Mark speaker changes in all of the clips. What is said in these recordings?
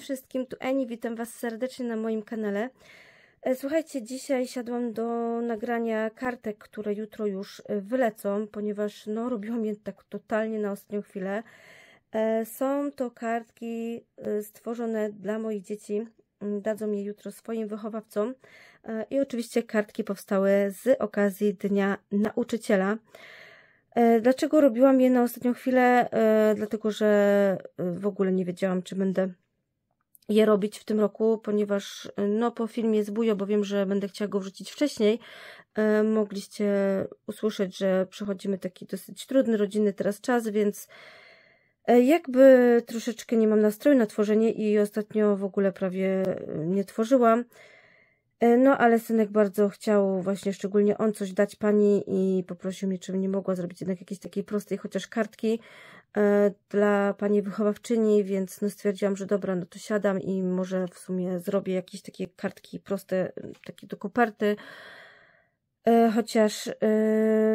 Speaker 1: wszystkim, tu Eni, witam Was serdecznie na moim kanale. E, słuchajcie, dzisiaj siadłam do nagrania kartek, które jutro już e, wylecą, ponieważ no, robiłam je tak totalnie na ostatnią chwilę. E, są to kartki e, stworzone dla moich dzieci, mm, dadzą je jutro swoim wychowawcom e, i oczywiście kartki powstały z okazji Dnia Nauczyciela. Dlaczego robiłam je na ostatnią chwilę? Dlatego, że w ogóle nie wiedziałam, czy będę je robić w tym roku, ponieważ no po filmie z Bujo, bo wiem, że będę chciała go wrzucić wcześniej, mogliście usłyszeć, że przechodzimy taki dosyć trudny rodziny teraz czas, więc E, jakby troszeczkę nie mam nastroju na tworzenie i ostatnio w ogóle prawie e, nie tworzyłam. E, no, ale synek bardzo chciał właśnie, szczególnie on, coś dać pani i poprosił mnie, czym nie mogła zrobić jednak jakiejś takiej prostej chociaż kartki dla pani wychowawczyni, więc no stwierdziłam, że dobra, no to siadam i może w sumie zrobię jakieś takie kartki proste, takie do koperty, E, chociaż, e,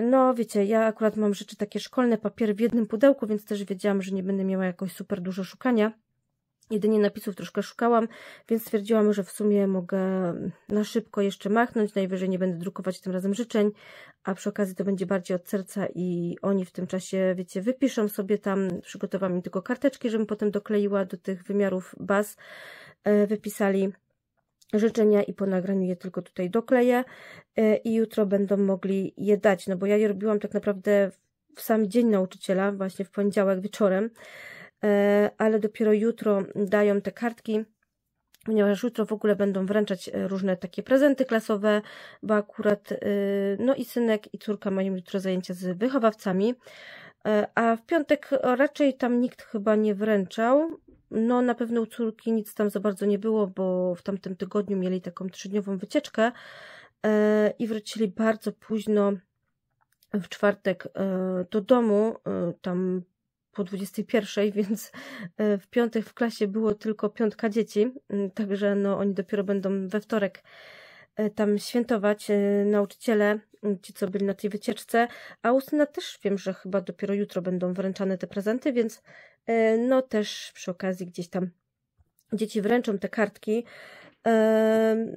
Speaker 1: no wiecie, ja akurat mam rzeczy takie szkolne, papiery w jednym pudełku, więc też wiedziałam, że nie będę miała jakoś super dużo szukania. Jedynie napisów troszkę szukałam, więc stwierdziłam, że w sumie mogę na szybko jeszcze machnąć. Najwyżej nie będę drukować tym razem życzeń, a przy okazji to będzie bardziej od serca i oni w tym czasie, wiecie, wypiszą sobie tam, przygotowałam im tylko karteczki, żebym potem dokleiła do tych wymiarów baz, e, wypisali życzenia i po nagraniu je tylko tutaj dokleję e, i jutro będą mogli je dać, no bo ja je robiłam tak naprawdę w sam dzień nauczyciela, właśnie w poniedziałek wieczorem, e, ale dopiero jutro dają te kartki, ponieważ jutro w ogóle będą wręczać e, różne takie prezenty klasowe, bo akurat no i synek i córka mają jutro zajęcia z wychowawcami, a w piątek raczej tam nikt chyba nie wręczał, no, na pewno u córki nic tam za bardzo nie było, bo w tamtym tygodniu mieli taką trzydniową wycieczkę e, i wrócili bardzo późno w czwartek e, do domu, e, tam po 21, więc w piątek w klasie było tylko piątka dzieci, mm, także no, oni dopiero będą we wtorek tam świętować. Nauczyciele ci, co byli na tej wycieczce. A Austyna też wiem, że chyba dopiero jutro będą wręczane te prezenty, więc e, no też przy okazji gdzieś tam dzieci wręczą te kartki. E,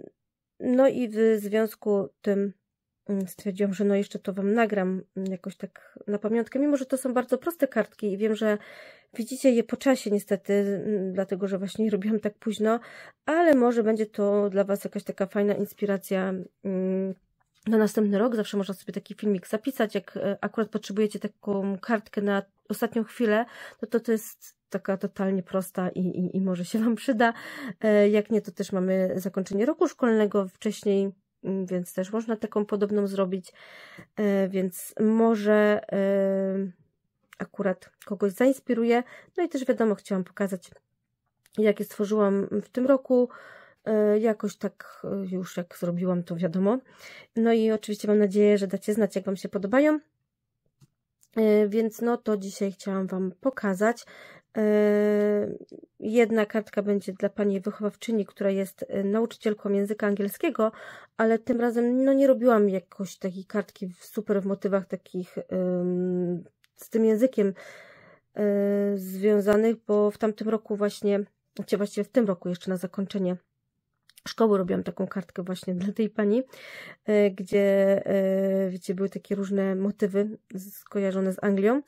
Speaker 1: no i w związku tym mm, stwierdziłam, że no jeszcze to Wam nagram mm, jakoś tak na pamiątkę, mimo że to są bardzo proste kartki i wiem, że widzicie je po czasie niestety, mm, dlatego że właśnie robiłam tak późno, ale może będzie to dla Was jakaś taka fajna inspiracja na następny rok. Zawsze można sobie taki filmik zapisać. Jak e, akurat potrzebujecie taką kartkę na ostatnią chwilę, to no to, to jest taka totalnie prosta i, i, i może się Wam przyda. E, jak nie, to też mamy zakończenie roku szkolnego wcześniej, mm, więc też można taką podobną zrobić. E, więc może akurat kogoś zainspiruje. No i też wiadomo, chciałam pokazać, jakie stworzyłam w tym roku E, jakoś tak e, już jak zrobiłam, to wiadomo. No i oczywiście mam nadzieję, że dacie znać, jak Wam się podobają. E, więc no to dzisiaj chciałam Wam pokazać. Jedna kartka będzie dla pani wychowawczyni, która jest nauczycielką języka angielskiego, ale tym razem no, nie robiłam jakoś takiej kartki super w motywach takich z tym językiem związanych, bo w tamtym roku właśnie, czy właściwie w tym roku jeszcze na zakończenie szkoły robiłam taką kartkę właśnie dla tej pani, e, gdzie, wiecie, były takie różne motywy skojarzone z Anglią.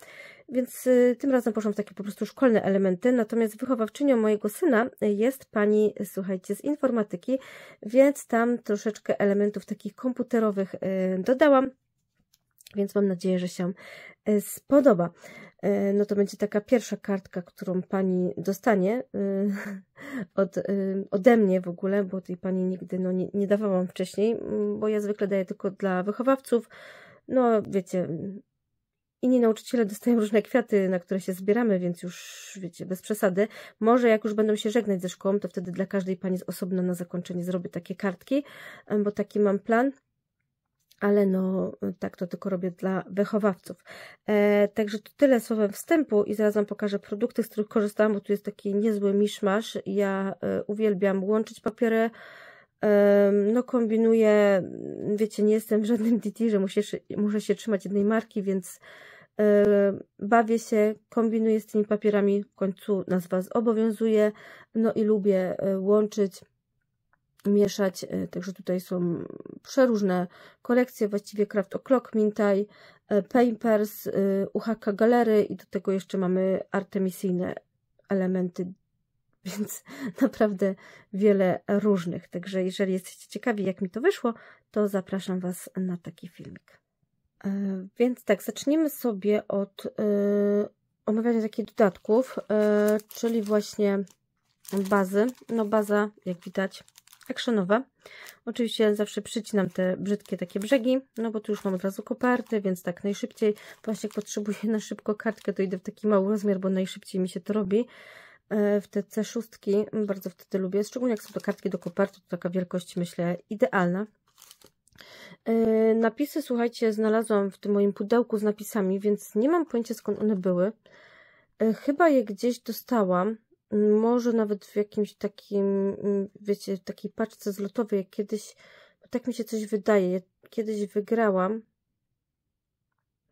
Speaker 1: Więc e, tym razem poszłam w takie po prostu szkolne elementy. Natomiast wychowawczynią mojego syna jest pani, słuchajcie, z informatyki, więc tam troszeczkę elementów takich komputerowych e, dodałam. Więc mam nadzieję, że się e, spodoba. E, no to będzie taka pierwsza kartka, którą pani dostanie e, od, ode mnie w ogóle, bo tej pani nigdy no, nie, nie dawałam wcześniej, mm, bo ja zwykle daję tylko dla wychowawców. No wiecie, inni nauczyciele dostają różne kwiaty, na które się zbieramy, więc już wiecie, bez przesady. Może jak już będą się żegnać ze szkołą, to wtedy dla każdej pani z osobna na zakończenie zrobię takie kartki, bo taki mam plan ale no tak to tylko robię dla wychowawców. E, także to tyle słowem wstępu i zaraz Wam pokażę produkty, z których korzystałam, bo tu jest taki niezły miszmasz. Ja e, uwielbiam łączyć papiery, e, no kombinuję, wiecie, nie jestem żadnym DT, że muszę, muszę się trzymać jednej marki, więc e, bawię się, kombinuję z tymi papierami, w końcu nazwa zobowiązuje, no i lubię e, łączyć mieszać, e, także tutaj są przeróżne kolekcje, właściwie Craft O'Clock, Mintai, e, Papers, e, UHK Galery i do tego jeszcze mamy artemisyjne elementy, więc naprawdę wiele różnych. Także jeżeli jesteście ciekawi, jak mi to wyszło, to zapraszam Was na taki filmik. Więc tak, zaczniemy sobie od omawiania takich dodatków, czyli właśnie bazy. No baza, jak widać, actionowe. Oczywiście zawsze przycinam te brzydkie takie brzegi, no bo tu już mam od razu koparty, więc tak najszybciej, właśnie jak potrzebuję na szybko kartkę, to idę w taki mały rozmiar, bo najszybciej mi się to robi. E, w te C6 bardzo wtedy lubię, szczególnie jak są to kartki do koparty, to taka wielkość myślę idealna. E, napisy, słuchajcie, znalazłam w tym moim pudełku z napisami, więc nie mam pojęcia skąd one były. E, chyba je gdzieś dostałam może nawet w jakimś takim, mm, wiecie, takiej paczce zlotowej, jak kiedyś, tak mi się coś wydaje, kiedyś wygrałam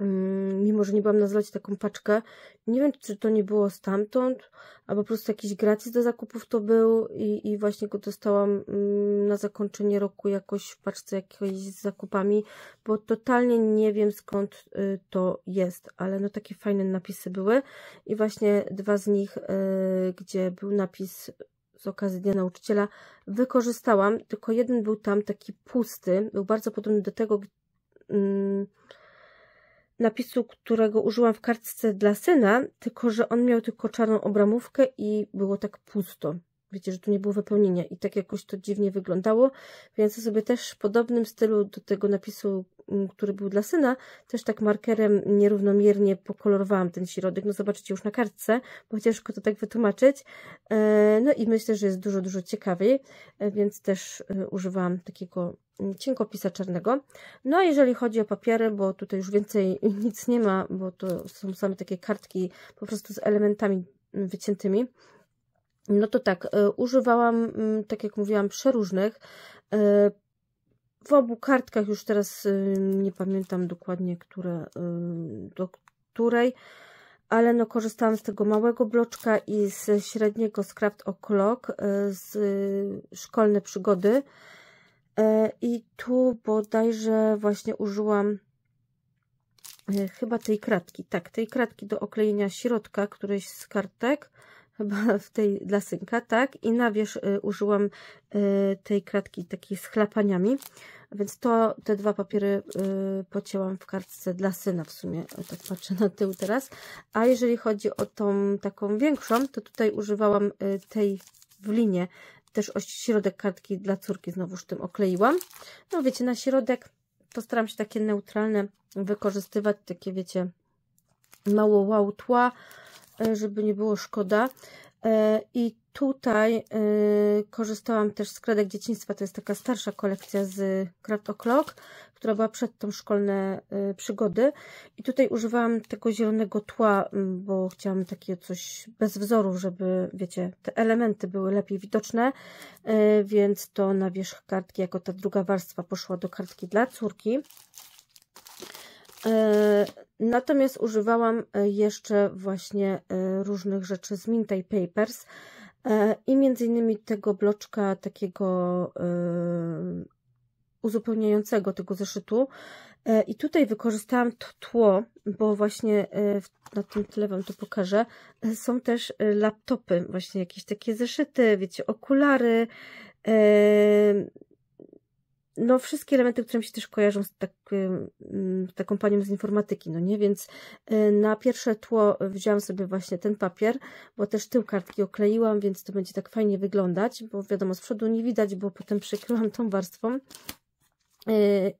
Speaker 1: Mm, mimo że nie byłam na zlocie, taką paczkę. Nie wiem, czy to nie było stamtąd, albo po prostu jakiś gratis do zakupów to był i, i właśnie go dostałam mm, na zakończenie roku jakoś w paczce jakiejś z zakupami, bo totalnie nie wiem skąd y, to jest, ale no takie fajne napisy były i właśnie dwa z nich, y, gdzie był napis z okazji Dnia Nauczyciela, wykorzystałam, tylko jeden był tam taki pusty, był bardzo podobny do tego, mm, napisu, którego użyłam w kartce dla syna, tylko że on miał tylko czarną obramówkę i było tak pusto. Wiecie, że tu nie było wypełnienia i tak jakoś to dziwnie wyglądało, więc ja sobie też w podobnym stylu do tego napisu, mm, który był dla syna, też tak markerem nierównomiernie pokolorowałam ten środek. No zobaczycie już na kartce, bo ciężko to tak wytłumaczyć. E, no i myślę, że jest dużo, dużo ciekawiej, e, więc też e, używałam takiego mm, cienkopisa czarnego. No a jeżeli chodzi o papiery, bo tutaj już więcej nic nie ma, bo to są same takie kartki po prostu z elementami mm, wyciętymi, no to tak, y, używałam, mm, tak jak mówiłam, przeróżnych. Y, w obu kartkach już teraz y, nie pamiętam dokładnie, które, do której, ale no korzystałam z tego małego bloczka i z średniego Scraft O'Clock z Szkolne Przygody. I tu bodajże właśnie użyłam chyba tej kratki, tak, tej kratki do oklejenia środka którejś z kartek chyba w tej dla synka, tak? I na wierzch y, użyłam y, tej kratki takiej z chlapaniami, więc to te dwa papiery y, pocięłam w kartce dla syna w sumie, tak patrzę na tył teraz. A jeżeli chodzi o tą taką większą, to tutaj używałam tej w linie, też środek kartki dla córki znowuż tym okleiłam. No wiecie, na środek postaram się takie neutralne wykorzystywać, takie wiecie, mało wow tła, E, żeby nie było szkoda. E, I tutaj e, korzystałam też z kredek dzieciństwa, to jest taka starsza kolekcja z Craft O'Clock, która była przed tą szkolne przygody. I tutaj używałam tego zielonego tła, bo chciałam takie coś bez wzorów, żeby, wiecie, te elementy były lepiej widoczne, więc to na wierzch kartki, jako ta druga warstwa poszła do kartki dla córki. E, natomiast używałam e, jeszcze właśnie e, różnych rzeczy z Mintaj Papers i między innymi tego bloczka takiego uzupełniającego tego zeszytu. I tutaj wykorzystałam to tło, bo właśnie na tym tyle Wam to pokażę. Są też laptopy, właśnie jakieś takie zeszyty, wiecie, okulary, no, wszystkie elementy, które mi się też kojarzą z, takim, z taką panią z informatyki, no nie? Więc e, na pierwsze tło wzięłam sobie właśnie ten papier, bo też tył kartki okleiłam, więc to będzie tak fajnie wyglądać, bo wiadomo, z przodu nie widać, bo potem przykryłam tą warstwą. E,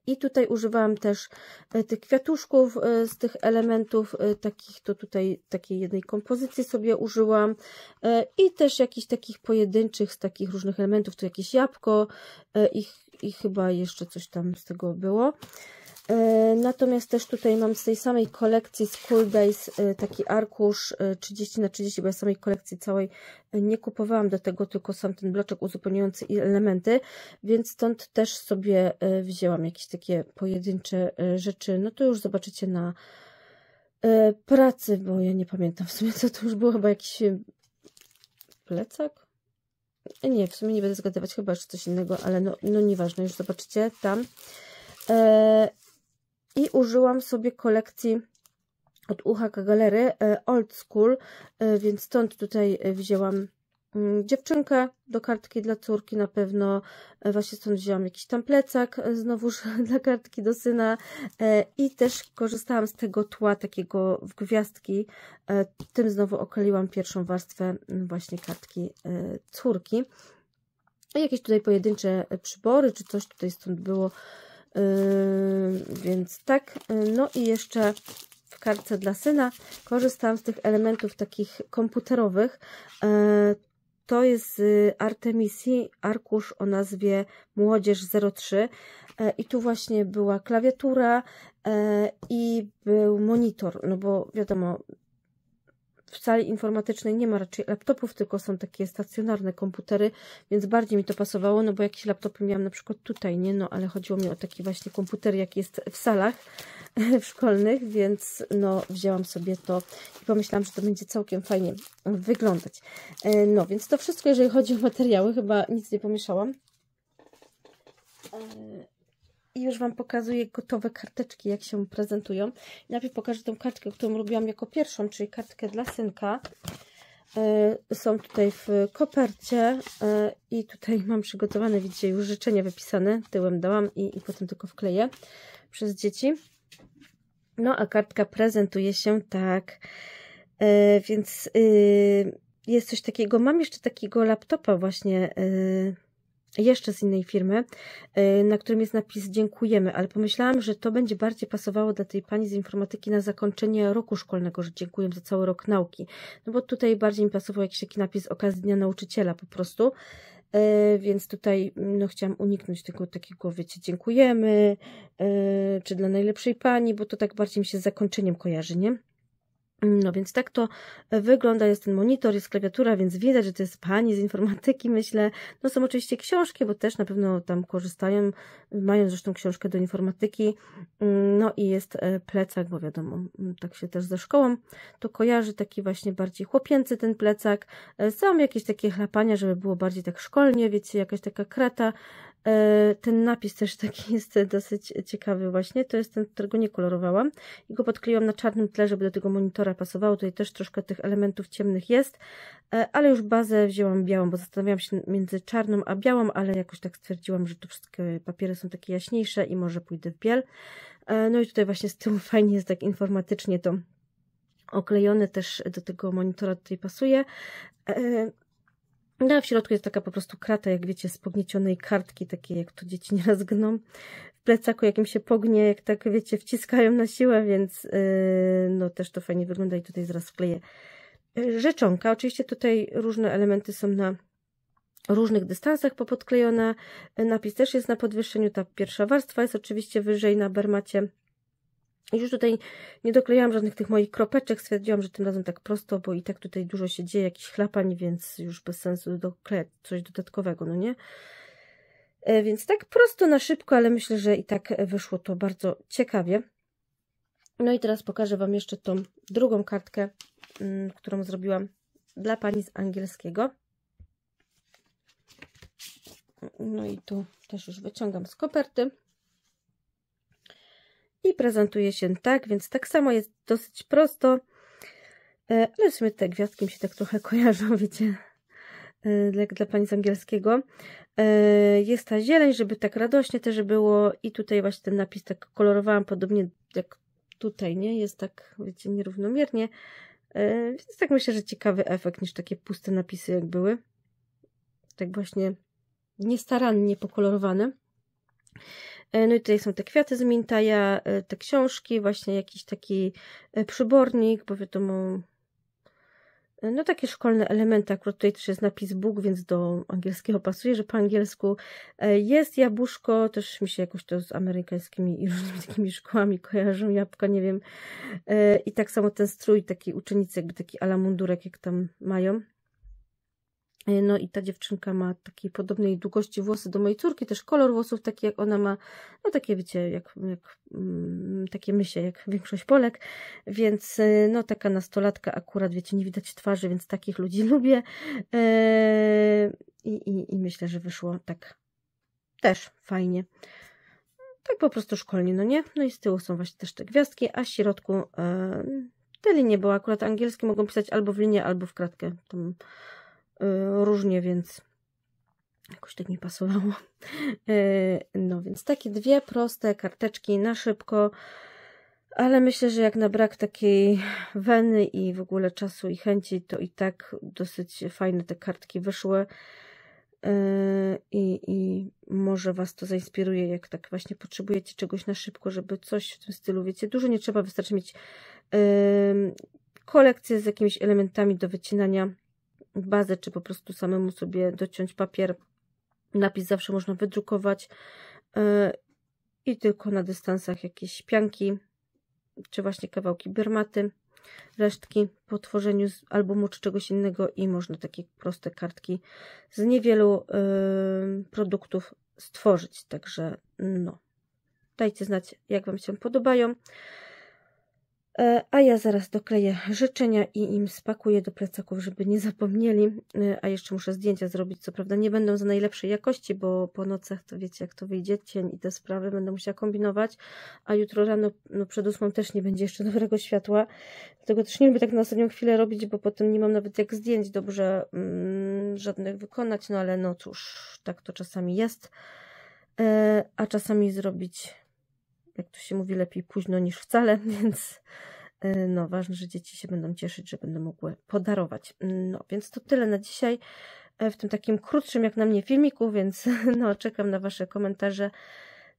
Speaker 1: I tutaj używałam też e, tych kwiatuszków z tych elementów takich, to tutaj takiej jednej kompozycji sobie użyłam i też jakichś takich pojedynczych z takich różnych elementów, to jakieś jabłko, ich i chyba jeszcze coś tam z tego było. E, natomiast też tutaj mam z tej samej kolekcji z Cool Days e, taki arkusz 30 e, na 30 bo ja samej kolekcji całej nie kupowałam do tego, tylko sam ten bloczek uzupełniający elementy, więc stąd też sobie wzięłam jakieś takie pojedyncze rzeczy. No to już zobaczycie na pracy, bo ja nie pamiętam w sumie co to już było, chyba jakiś plecak? Nie, w sumie nie będę zgadywać, chyba jeszcze coś innego, ale no, no nieważne, już zobaczycie tam. E, I użyłam sobie kolekcji od UHK Galery e, Old School, e, więc stąd tutaj wzięłam Mm, dziewczynkę do kartki dla córki na pewno. E, właśnie stąd wzięłam jakiś tam plecak, e, znowuż dla kartki do syna e, i też korzystałam z tego tła takiego w gwiazdki. Tym znowu okaliłam pierwszą warstwę mm, właśnie kartki córki. jakieś tutaj pojedyncze przybory, czy coś tutaj stąd było, więc tak. No i jeszcze w kartce dla syna korzystałam z tych elementów takich komputerowych. To jest z y, arkusz o nazwie Młodzież 03 e, i tu właśnie była klawiatura e, i był monitor, no bo wiadomo, w sali informatycznej nie ma raczej laptopów, tylko są takie stacjonarne komputery, więc bardziej mi to pasowało, no bo jakieś laptopy miałam na przykład tutaj, nie? No ale chodziło mi o taki właśnie komputer, jaki jest w salach. szkolnych, więc no wzięłam sobie to i pomyślałam, że to będzie całkiem fajnie wyglądać. E, no, więc to wszystko, jeżeli chodzi o materiały, chyba nic nie pomieszałam. E, I już Wam pokazuję gotowe karteczki, jak się prezentują. Najpierw pokażę tą kartkę, którą robiłam jako pierwszą, czyli kartkę dla synka. E, są tutaj w kopercie i tutaj mam przygotowane, widzicie, już życzenia wypisane. Tyłem dałam i, i potem tylko wkleję przez dzieci. No a kartka prezentuje się tak, e, więc y, jest coś takiego. Mam jeszcze takiego laptopa właśnie, y, jeszcze z innej firmy, y, na którym jest napis dziękujemy, ale pomyślałam, że to będzie bardziej pasowało dla tej pani z informatyki na zakończenie roku szkolnego, że dziękuję za cały rok nauki. No bo tutaj bardziej mi pasował jakiś taki napis okazji dnia nauczyciela po prostu. E, więc tutaj mm, no, chciałam uniknąć tego takiego, wiecie, dziękujemy, e, czy dla najlepszej pani, bo to tak bardziej mi się z zakończeniem kojarzy, nie? No więc tak to e, wygląda, jest ten monitor, jest klawiatura, więc widać, że to jest pani z informatyki, myślę. No są oczywiście książki, bo też na pewno tam korzystają, mają zresztą książkę do informatyki. Mm, no i jest e, plecak, bo wiadomo, mm, tak się też ze szkołą to kojarzy, taki właśnie bardziej chłopięcy ten plecak. E, są jakieś takie chlapania, żeby było bardziej tak szkolnie, wiecie, jakaś taka krata E, ten napis też taki jest dosyć ciekawy właśnie. To jest ten, którego nie kolorowałam i go podkleiłam na czarnym tle, żeby do tego monitora pasowało. Tutaj też troszkę tych elementów ciemnych jest, e, ale już bazę wzięłam białą, bo zastanawiałam się między czarną a białą, ale jakoś tak stwierdziłam, że tu wszystkie papiery są takie jaśniejsze i może pójdę w biel. E, no i tutaj właśnie z tyłu fajnie jest tak informatycznie to oklejone też do tego monitora tutaj pasuje. No, w środku jest taka po prostu krata, jak wiecie, z pogniecionej kartki, takie jak to dzieci nieraz gną. W plecaku, jakim się pognie, jak tak, wiecie, wciskają na siłę, więc yy, no też to fajnie wygląda i tutaj zaraz wkleję yy, rzeczonka. Oczywiście tutaj różne elementy są na różnych dystansach popodklejone. Yy, napis też jest na podwyższeniu, ta pierwsza warstwa jest oczywiście wyżej na bermacie już tutaj nie doklejałam żadnych tych moich kropeczek, stwierdziłam, że tym razem tak prosto, bo i tak tutaj dużo się dzieje, jakiś chlapań, więc już bez sensu doklejać coś dodatkowego, no nie? E, więc tak prosto, na szybko, ale myślę, że i tak wyszło to bardzo ciekawie. No i teraz pokażę Wam jeszcze tą drugą kartkę, mm, którą zrobiłam dla Pani z angielskiego. No i tu też już wyciągam z koperty i prezentuje się tak, więc tak samo jest dosyć prosto, e, ale w sumie te gwiazdki mi się tak trochę kojarzą, wiecie, e, dla, dla pani z angielskiego. E, jest ta zieleń, żeby tak radośnie też było i tutaj właśnie ten napis tak kolorowałam, podobnie jak tutaj, nie? Jest tak, wiecie, nierównomiernie, więc tak myślę, że ciekawy efekt niż takie puste napisy jak były. Tak właśnie niestarannie pokolorowane. E, no i tutaj są te kwiaty z Mintaja, e, te książki, właśnie jakiś taki e, przybornik, bo wiadomo, no takie szkolne elementy, akurat tutaj też jest napis Bóg, więc do angielskiego pasuje, że po angielsku jest jabłuszko, też mi się jakoś to z amerykańskimi i różnymi takimi szkołami kojarzą, jabłka, nie wiem. I tak samo ten strój, taki uczennicy, jakby taki ala mundurek, jak tam mają. No i ta dziewczynka ma takiej podobnej długości włosy do mojej córki, też kolor włosów taki jak ona ma, no takie wiecie, jak, jak mm, takie myśli jak większość Polek, więc y, no taka nastolatka akurat, wiecie, nie widać twarzy, więc takich ludzi lubię y, i, i, i myślę, że wyszło tak też fajnie. Tak po prostu szkolnie, no nie? No i z tyłu są właśnie też te gwiazdki, a w środku y, te linie, bo akurat angielskie mogą pisać albo w linię, albo w kratkę. Tam E, różnie, więc jakoś tak mi pasowało. E, no więc takie dwie proste karteczki na szybko, ale myślę, że jak na brak takiej weny i w ogóle czasu i chęci, to i tak dosyć fajne te kartki wyszły. E, I, I może Was to zainspiruje, jak tak właśnie potrzebujecie czegoś na szybko, żeby coś w tym stylu, wiecie, dużo nie trzeba, wystarczy mieć kolekcję z jakimiś elementami do wycinania bazę, czy po prostu samemu sobie dociąć papier. Napis zawsze można wydrukować e, i tylko na dystansach jakieś pianki, czy właśnie kawałki bermaty, resztki po tworzeniu z albumu czy czegoś innego i można takie proste kartki z niewielu e, produktów stworzyć. Także no, dajcie znać, jak Wam się podobają. E, a ja zaraz dokleję życzenia i im spakuję do plecaków, żeby nie zapomnieli. E, a jeszcze muszę zdjęcia zrobić, co prawda nie będą za najlepszej jakości, bo po nocach to wiecie jak to wyjdzie, cień i te sprawy, będę musiała kombinować. A jutro rano no przed ósmą też nie będzie jeszcze dobrego światła. Dlatego też nie lubię tak na ostatnią chwilę robić, bo potem nie mam nawet jak zdjęć dobrze mm, żadnych wykonać. No ale no cóż, tak to czasami jest. E, a czasami zrobić jak to się mówi, lepiej późno niż wcale, więc e, no, ważne, że dzieci się będą cieszyć, że będą mogły podarować. No, więc to tyle na dzisiaj e, w tym takim krótszym, jak na mnie, filmiku, więc no, czekam na Wasze komentarze.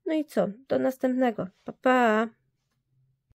Speaker 1: No i co? Do następnego. Pa, pa!